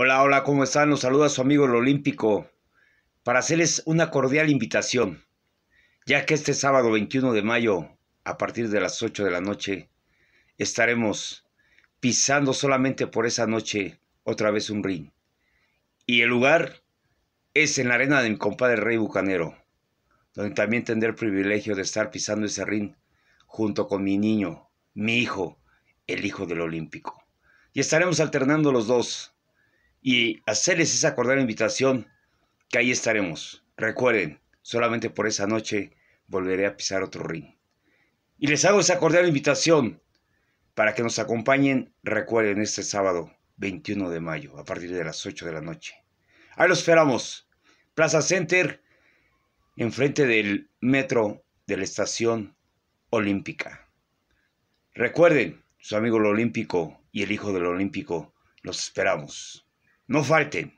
Hola, hola, ¿cómo están? Los saluda su amigo el Olímpico para hacerles una cordial invitación, ya que este sábado 21 de mayo, a partir de las 8 de la noche, estaremos pisando solamente por esa noche otra vez un ring. Y el lugar es en la arena de mi compadre Rey Bucanero, donde también tendré el privilegio de estar pisando ese ring junto con mi niño, mi hijo, el hijo del Olímpico. Y estaremos alternando los dos y hacerles esa cordial invitación que ahí estaremos. Recuerden, solamente por esa noche volveré a pisar otro ring. Y les hago esa cordial invitación para que nos acompañen, recuerden, este sábado 21 de mayo a partir de las 8 de la noche. Ahí los esperamos. Plaza Center, enfrente del metro de la estación olímpica. Recuerden, su amigo el olímpico y el hijo del olímpico, los esperamos. No falte.